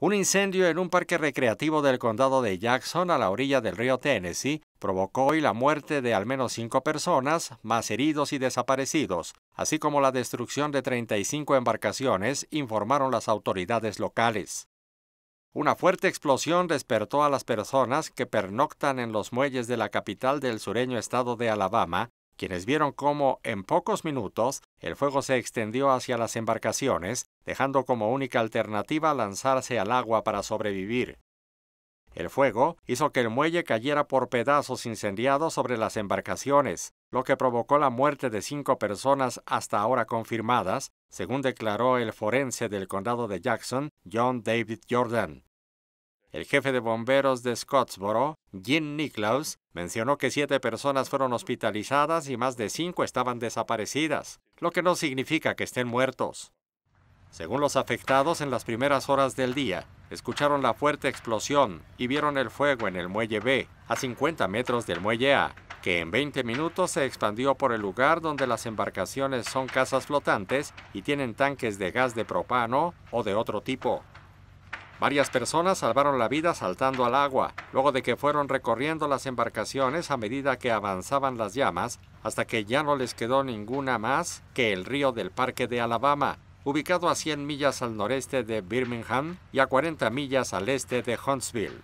Un incendio en un parque recreativo del condado de Jackson a la orilla del río Tennessee provocó hoy la muerte de al menos cinco personas, más heridos y desaparecidos, así como la destrucción de 35 embarcaciones, informaron las autoridades locales. Una fuerte explosión despertó a las personas que pernoctan en los muelles de la capital del sureño estado de Alabama, quienes vieron cómo en pocos minutos el fuego se extendió hacia las embarcaciones, dejando como única alternativa lanzarse al agua para sobrevivir. El fuego hizo que el muelle cayera por pedazos incendiados sobre las embarcaciones, lo que provocó la muerte de cinco personas hasta ahora confirmadas, según declaró el forense del condado de Jackson, John David Jordan. El jefe de bomberos de Scottsboro, Jim Nicklaus, mencionó que siete personas fueron hospitalizadas y más de cinco estaban desaparecidas, lo que no significa que estén muertos. Según los afectados, en las primeras horas del día, escucharon la fuerte explosión y vieron el fuego en el muelle B, a 50 metros del muelle A, que en 20 minutos se expandió por el lugar donde las embarcaciones son casas flotantes y tienen tanques de gas de propano o de otro tipo. Varias personas salvaron la vida saltando al agua, luego de que fueron recorriendo las embarcaciones a medida que avanzaban las llamas, hasta que ya no les quedó ninguna más que el río del Parque de Alabama, ubicado a 100 millas al noreste de Birmingham y a 40 millas al este de Huntsville.